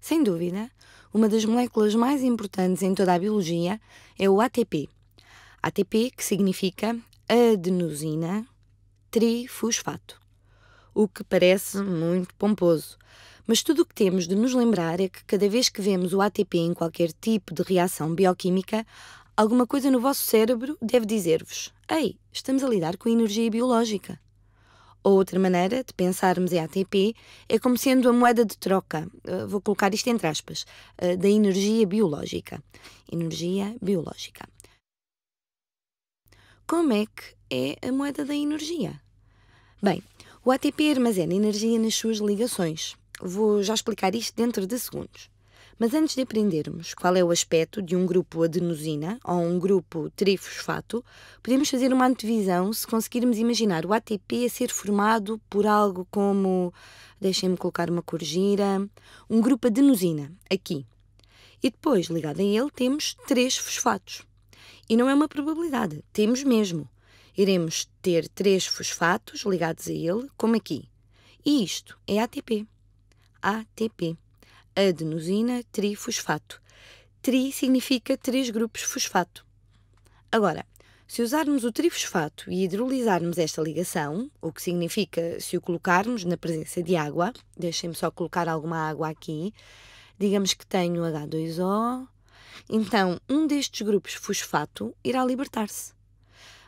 Sem dúvida, uma das moléculas mais importantes em toda a biologia é o ATP. ATP, que significa adenosina trifosfato. O que parece muito pomposo. Mas tudo o que temos de nos lembrar é que cada vez que vemos o ATP em qualquer tipo de reação bioquímica, alguma coisa no vosso cérebro deve dizer-vos: Ei, estamos a lidar com energia biológica. Ou outra maneira de pensarmos em ATP é como sendo a moeda de troca, eh, vou colocar isto entre aspas, eh, da energia biológica. Energia biológica. Como é que é a moeda da energia? Bem, o ATP armazena energia nas suas ligações. Vou já explicar isto dentro de segundos. Mas antes de aprendermos qual é o aspecto de um grupo adenosina ou um grupo trifosfato, podemos fazer uma antevisão se conseguirmos imaginar o ATP a ser formado por algo como, deixem-me colocar uma cor gira, um grupo adenosina, aqui. E depois, ligado a ele, temos três fosfatos. E não é uma probabilidade, temos mesmo. Iremos ter três fosfatos ligados a ele, como aqui. E isto é ATP. ATP adenosina trifosfato. Tri significa três grupos fosfato. Agora, se usarmos o trifosfato e hidrolisarmos esta ligação, o que significa se o colocarmos na presença de água, deixem-me só colocar alguma água aqui, digamos que tenho H2O, então um destes grupos fosfato irá libertar-se.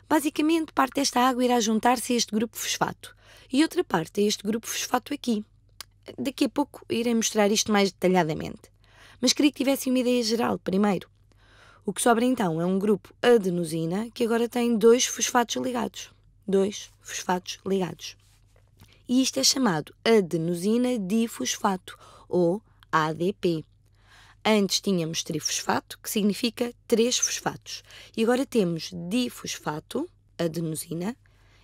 Basicamente, parte desta água irá juntar-se a este grupo fosfato e outra parte a este grupo fosfato aqui. Daqui a pouco irei mostrar isto mais detalhadamente. Mas queria que tivessem uma ideia geral primeiro. O que sobra então é um grupo adenosina que agora tem dois fosfatos ligados. Dois fosfatos ligados. E isto é chamado adenosina difosfato ou ADP. Antes tínhamos trifosfato, que significa três fosfatos. E agora temos difosfato, adenosina.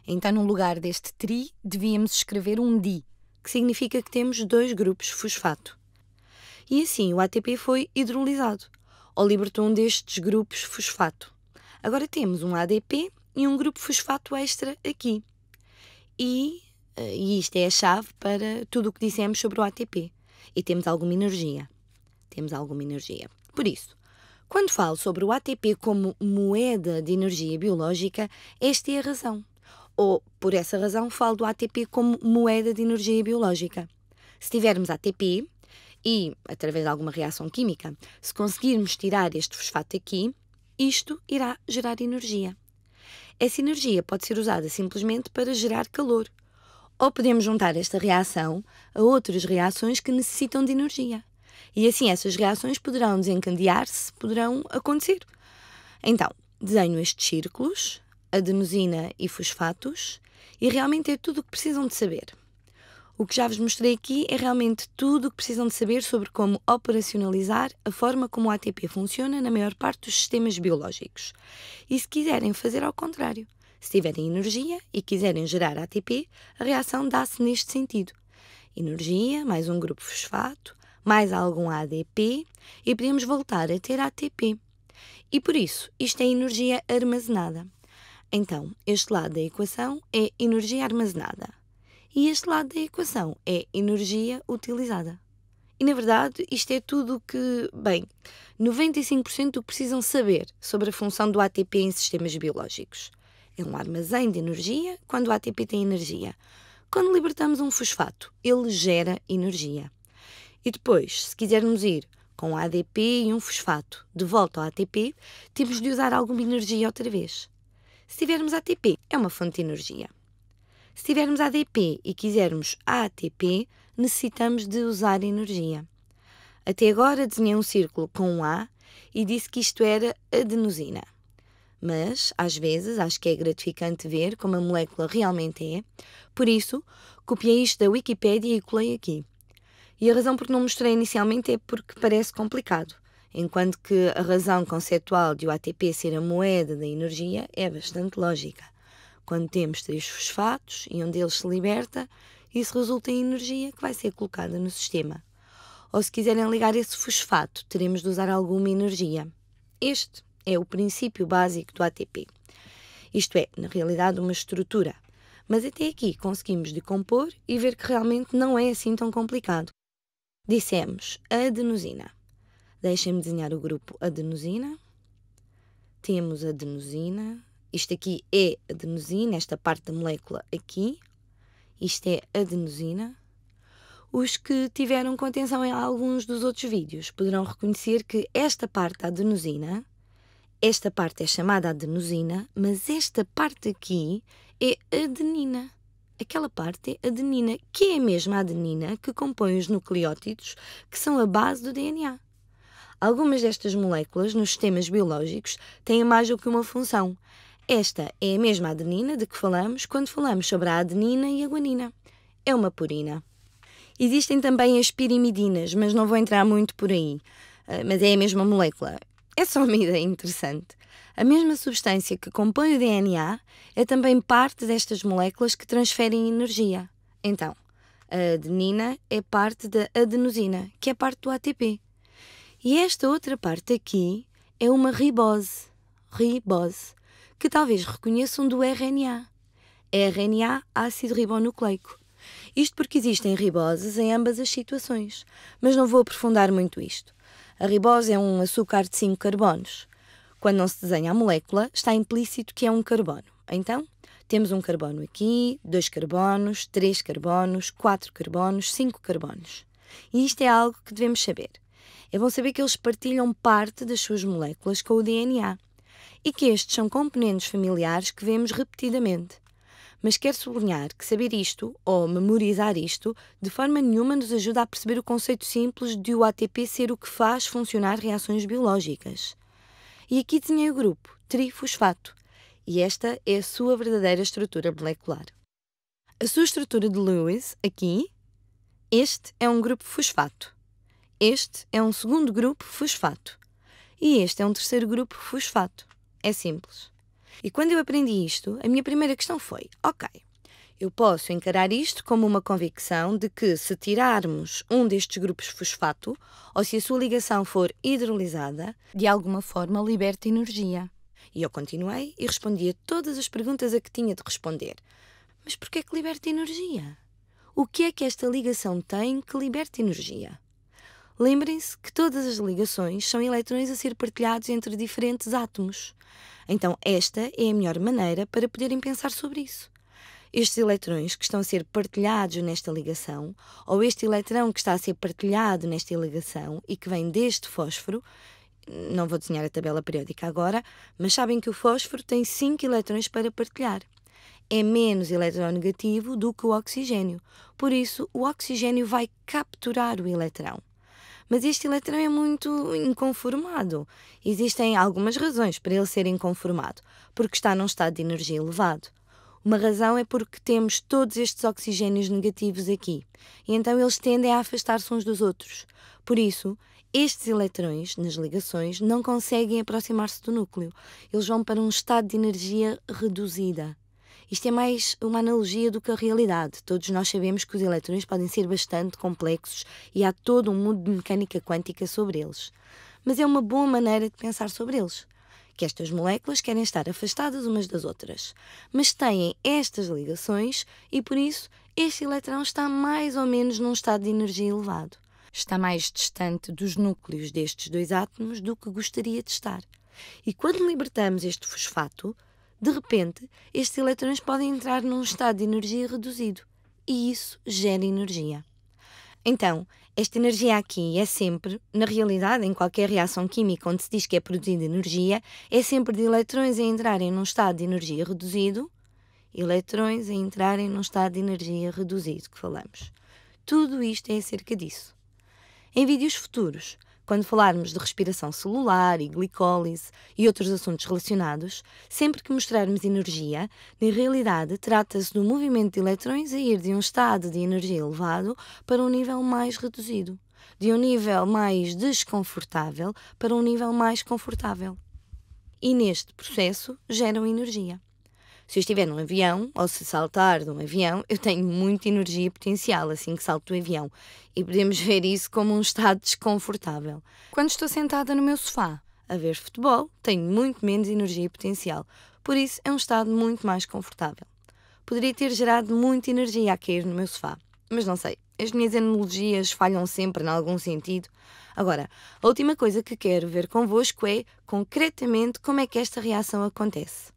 Então, no lugar deste tri, devíamos escrever um di, que significa que temos dois grupos fosfato. E assim o ATP foi hidrolisado, ou libertou um destes grupos fosfato. Agora temos um ADP e um grupo fosfato extra aqui. E, eh, e isto é a chave para tudo o que dissemos sobre o ATP. E temos alguma energia. Temos alguma energia. Por isso, quando falo sobre o ATP como moeda de energia biológica, esta é a razão ou, por essa razão, falo do ATP como moeda de energia biológica. Se tivermos ATP e, através de alguma reação química, se conseguirmos tirar este fosfato aqui, isto irá gerar energia. Essa energia pode ser usada simplesmente para gerar calor. Ou podemos juntar esta reação a outras reações que necessitam de energia. E assim essas reações poderão desencadear-se, poderão acontecer. Então, desenho estes círculos adenosina e fosfatos, e realmente é tudo o que precisam de saber. O que já vos mostrei aqui é realmente tudo o que precisam de saber sobre como operacionalizar a forma como o ATP funciona na maior parte dos sistemas biológicos. E se quiserem fazer ao contrário, se tiverem energia e quiserem gerar ATP, a reação dá-se neste sentido. Energia, mais um grupo fosfato, mais algum ADP e podemos voltar a ter ATP. E por isso, isto é energia armazenada. Então, este lado da equação é energia armazenada e este lado da equação é energia utilizada. E na verdade, isto é tudo o que, bem, 95% do que precisam saber sobre a função do ATP em sistemas biológicos. É um armazém de energia quando o ATP tem energia. Quando libertamos um fosfato, ele gera energia. E depois, se quisermos ir com ADP e um fosfato de volta ao ATP, temos de usar alguma energia outra vez. Se tivermos ATP, é uma fonte de energia. Se tivermos ADP e quisermos ATP, necessitamos de usar energia. Até agora desenhei um círculo com um A e disse que isto era adenosina. Mas, às vezes, acho que é gratificante ver como a molécula realmente é. Por isso, copiei isto da Wikipédia e colei aqui. E a razão por que não mostrei inicialmente é porque parece complicado enquanto que a razão conceptual de o ATP ser a moeda da energia é bastante lógica. Quando temos três fosfatos e um deles se liberta, isso resulta em energia que vai ser colocada no sistema. Ou se quiserem ligar esse fosfato, teremos de usar alguma energia. Este é o princípio básico do ATP. Isto é, na realidade, uma estrutura. Mas até aqui conseguimos decompor e ver que realmente não é assim tão complicado. Dissemos adenosina Deixem-me desenhar o grupo adenosina. Temos a adenosina. Isto aqui é adenosina, esta parte da molécula aqui. Isto é adenosina. Os que tiveram contenção em alguns dos outros vídeos poderão reconhecer que esta parte da adenosina, esta parte é chamada adenosina, mas esta parte aqui é adenina aquela parte é adenina, que é a mesma adenina que compõe os nucleótidos que são a base do DNA. Algumas destas moléculas nos sistemas biológicos têm mais do que uma função. Esta é a mesma adenina de que falamos quando falamos sobre a adenina e a guanina. É uma purina. Existem também as pirimidinas, mas não vou entrar muito por aí. Ah, mas é a mesma molécula. É só uma ideia interessante. A mesma substância que compõe o DNA é também parte destas moléculas que transferem energia. Então, a adenina é parte da adenosina, que é parte do ATP. E esta outra parte aqui é uma ribose, ribose, que talvez reconheçam do RNA. É RNA, ácido ribonucleico. Isto porque existem riboses em ambas as situações, mas não vou aprofundar muito isto. A ribose é um açúcar de 5 carbonos. Quando não se desenha a molécula, está implícito que é um carbono. Então, temos um carbono aqui, dois carbonos, três carbonos, quatro carbonos, cinco carbonos. E isto é algo que devemos saber é bom saber que eles partilham parte das suas moléculas com o DNA e que estes são componentes familiares que vemos repetidamente. Mas quero sublinhar que saber isto, ou memorizar isto, de forma nenhuma nos ajuda a perceber o conceito simples de o ATP ser o que faz funcionar reações biológicas. E aqui desenhei o grupo, trifosfato, e esta é a sua verdadeira estrutura molecular. A sua estrutura de Lewis, aqui, este é um grupo fosfato. Este é um segundo grupo fosfato e este é um terceiro grupo fosfato. É simples. E quando eu aprendi isto, a minha primeira questão foi: ok, eu posso encarar isto como uma convicção de que se tirarmos um destes grupos fosfato, ou se a sua ligação for hidrolisada, de alguma forma liberta energia. E eu continuei e respondi a todas as perguntas a que tinha de responder. Mas porquê que liberta energia? O que é que esta ligação tem que liberta energia? Lembrem-se que todas as ligações são eletrões a ser partilhados entre diferentes átomos. Então, esta é a melhor maneira para poderem pensar sobre isso. Estes eletrões que estão a ser partilhados nesta ligação, ou este eletrão que está a ser partilhado nesta ligação e que vem deste fósforo, não vou desenhar a tabela periódica agora, mas sabem que o fósforo tem 5 eletrões para partilhar. É menos eletronegativo do que o oxigênio, por isso o oxigênio vai capturar o eletrão. Mas este Eletrão é muito inconformado. Existem algumas razões para ele ser inconformado, porque está num estado de energia elevado. Uma razão é porque temos todos estes oxigênios negativos aqui, e então eles tendem a afastar-se uns dos outros. Por isso, estes eletrões nas ligações não conseguem aproximar-se do núcleo. Eles vão para um estado de energia reduzida. Isto é mais uma analogia do que a realidade. Todos nós sabemos que os eletrões podem ser bastante complexos e há todo um mundo de mecânica quântica sobre eles. Mas é uma boa maneira de pensar sobre eles. Que estas moléculas querem estar afastadas umas das outras, mas têm estas ligações e por isso este eletrão está mais ou menos num estado de energia elevado. Está mais distante dos núcleos destes dois átomos do que gostaria de estar. E quando libertamos este fosfato, de repente, estes eletrões podem entrar num estado de energia reduzido e isso gera energia. Então, esta energia aqui é sempre, na realidade, em qualquer reação química onde se diz que é produzida energia, é sempre de eletrões a entrarem num estado de energia reduzido, eletrões a entrarem num estado de energia reduzido que falamos. Tudo isto é acerca disso. Em vídeos futuros, quando falarmos de respiração celular e glicólise e outros assuntos relacionados, sempre que mostrarmos energia, na realidade trata-se do movimento de eletrões a ir de um estado de energia elevado para um nível mais reduzido, de um nível mais desconfortável para um nível mais confortável. E neste processo geram energia se eu estiver num avião ou se saltar de um avião, eu tenho muita energia potencial assim que salto do avião. E podemos ver isso como um estado desconfortável. Quando estou sentada no meu sofá a ver futebol, tenho muito menos energia potencial. Por isso é um estado muito mais confortável. Poderia ter gerado muita energia a cair no meu sofá, mas não sei. As minhas analogias falham sempre em algum sentido. Agora, a última coisa que quero ver convosco é concretamente como é que esta reação acontece.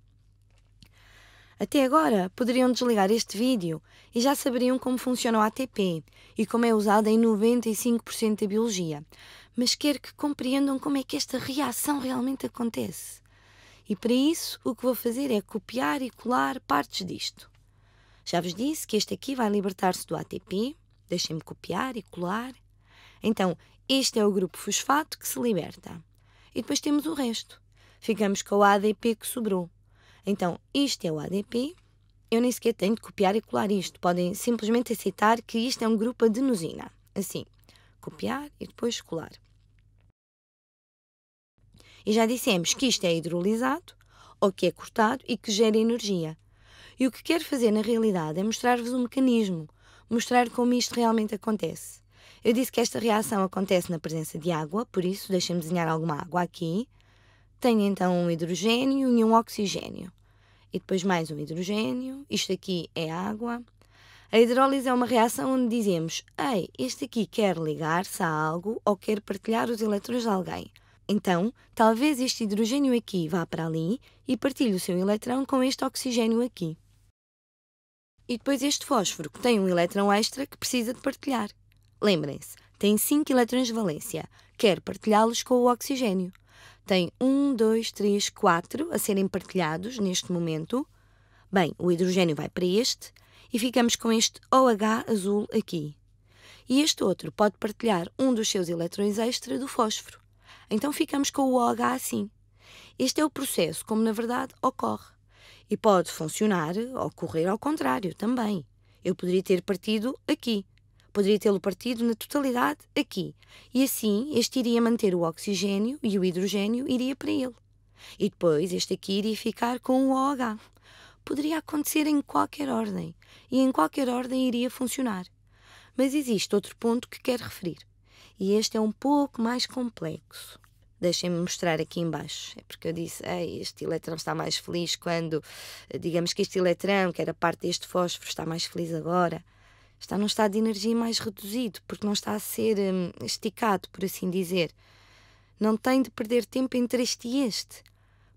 Até agora, poderiam desligar este vídeo e já saberiam como funciona o ATP e como é usado em 95% da biologia. Mas quero que compreendam como é que esta reação realmente acontece. E para isso, o que vou fazer é copiar e colar partes disto. Já vos disse que este aqui vai libertar-se do ATP. Deixem-me copiar e colar. Então, este é o grupo fosfato que se liberta. E depois temos o resto. Ficamos com o ADP que sobrou. Então, isto é o ADP. Eu nem sequer tenho de copiar e colar isto. Podem simplesmente aceitar que isto é um grupo adenosina. Assim, copiar e depois colar. E já dissemos que isto é hidrolisado, ou que é cortado e que gera energia. E o que quero fazer na realidade é mostrar-vos o um mecanismo, mostrar como isto realmente acontece. Eu disse que esta reação acontece na presença de água, por isso deixem-me desenhar alguma água aqui tem então um hidrogênio e um oxigênio. E depois mais um hidrogênio. Isto aqui é água. A hidrólise é uma reação onde dizemos: Ei, este aqui quer ligar-se a algo ou quer partilhar os elétrons de alguém. Então, talvez este hidrogênio aqui vá para ali e partilhe o seu eletrão com este oxigênio aqui. E depois este fósforo, que tem um eletrão extra que precisa de partilhar. Lembrem-se, tem 5 eletrões de valência, quer partilhá-los com o oxigênio. Tem um, dois, três, quatro a serem partilhados neste momento. Bem, o hidrogênio vai para este e ficamos com este OH azul aqui. E este outro pode partilhar um dos seus eletrões extra do fósforo. Então ficamos com o OH assim. Este é o processo como na verdade ocorre. E pode funcionar, ocorrer ao contrário também. Eu poderia ter partido aqui, Poderia tê-lo partido na totalidade aqui. E assim, este iria manter o oxigênio e o hidrogênio iria para ele. E depois, este aqui iria ficar com o OH. Poderia acontecer em qualquer ordem. E em qualquer ordem iria funcionar. Mas existe outro ponto que quero referir. E este é um pouco mais complexo. Deixem-me mostrar aqui embaixo. É porque eu disse, este eletrão está mais feliz quando, digamos que este eletrão, que era parte deste fósforo, está mais feliz agora está num estado de energia mais reduzido, porque não está a ser hum, esticado, por assim dizer. Não tem de perder tempo entre este e este,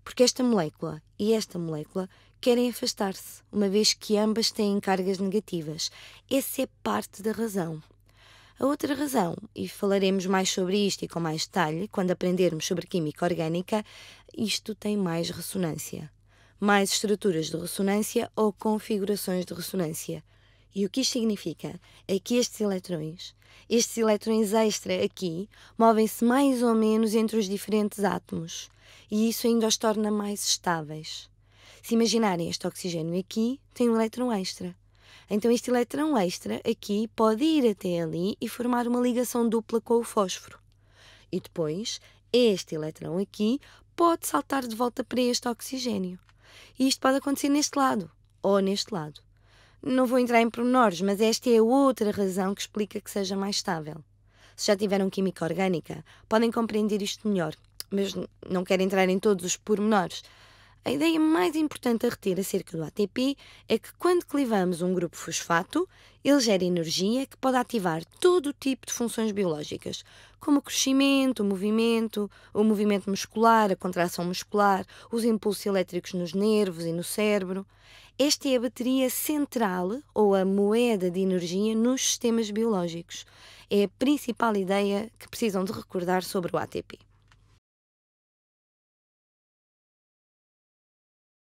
porque esta molécula e esta molécula querem afastar-se, uma vez que ambas têm cargas negativas. Essa é parte da razão. A outra razão, e falaremos mais sobre isto e com mais detalhe quando aprendermos sobre química orgânica, isto tem mais ressonância. Mais estruturas de ressonância ou configurações de ressonância. E o que isto significa é que estes eletrões, estes eletrões extra aqui, movem-se mais ou menos entre os diferentes átomos e isso ainda os torna mais estáveis. Se imaginarem este oxigênio aqui, tem um elétron extra. Então este elétron extra aqui pode ir até ali e formar uma ligação dupla com o fósforo. E depois, este elétron aqui pode saltar de volta para este oxigênio. E isto pode acontecer neste lado ou neste lado. Não vou entrar em pormenores, mas esta é outra razão que explica que seja mais estável. Se já tiveram química orgânica, podem compreender isto melhor, mas não quero entrar em todos os pormenores. A ideia mais importante a reter acerca do ATP é que quando clivamos um grupo fosfato, ele gera energia que pode ativar todo o tipo de funções biológicas, como o crescimento, o movimento, o movimento muscular, a contração muscular, os impulsos elétricos nos nervos e no cérebro. Esta é a bateria central ou a moeda de energia nos sistemas biológicos. É a principal ideia que precisam de recordar sobre o ATP.